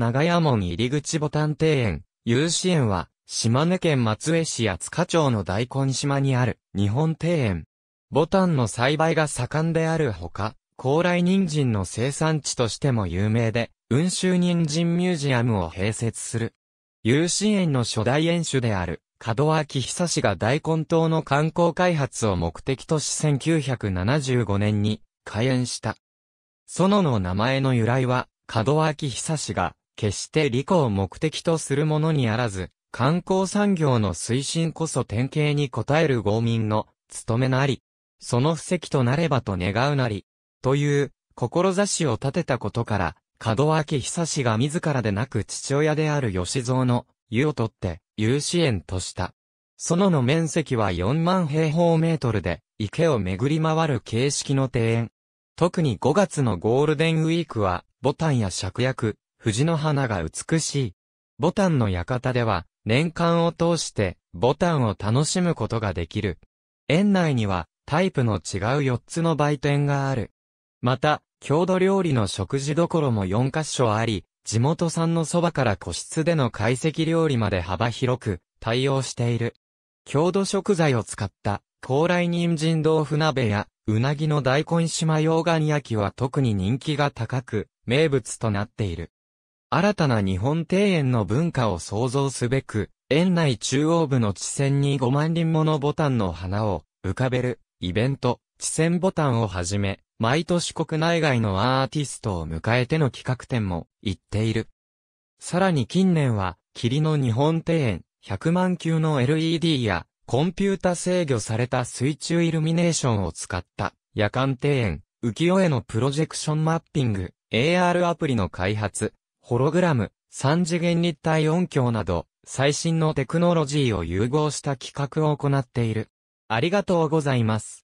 長屋門入り口ボタン庭園、有志園は、島根県松江市や塚町の大根島にある日本庭園。ボタンの栽培が盛んであるほか、高麗人参の生産地としても有名で、温州人参ミュージアムを併設する。有志園の初代園主である、門脇久志が大根島の観光開発を目的とし1975年に開園した。園の名前の由来は、門脇久志が決して利己を目的とするものにあらず、観光産業の推進こそ典型に応える豪民の務めなり、その布石となればと願うなり、という、志を立てたことから、門脇久志が自らでなく父親である吉蔵の湯を取って、有志園とした。園の面積は4万平方メートルで、池を巡り回る形式の庭園。特に5月のゴールデンウィークは、ボタンや芍薬、藤の花が美しい。ボタンの館では、年間を通して、ボタンを楽しむことができる。園内には、タイプの違う4つの売店がある。また、郷土料理の食事どころも4カ所あり、地元産のそばから個室での懐石料理まで幅広く対応している。郷土食材を使った高麗人参豆腐鍋やうなぎの大根島洋岩焼きは特に人気が高く、名物となっている。新たな日本庭園の文化を創造すべく、園内中央部の地線に5万輪ものボタンの花を浮かべるイベント、地線ボタンをはじめ、毎年国内外のアーティストを迎えての企画展も行っている。さらに近年は、霧の日本庭園、100万球の LED や、コンピュータ制御された水中イルミネーションを使った、夜間庭園、浮世絵のプロジェクションマッピング、AR アプリの開発、ホログラム、三次元立体音響など、最新のテクノロジーを融合した企画を行っている。ありがとうございます。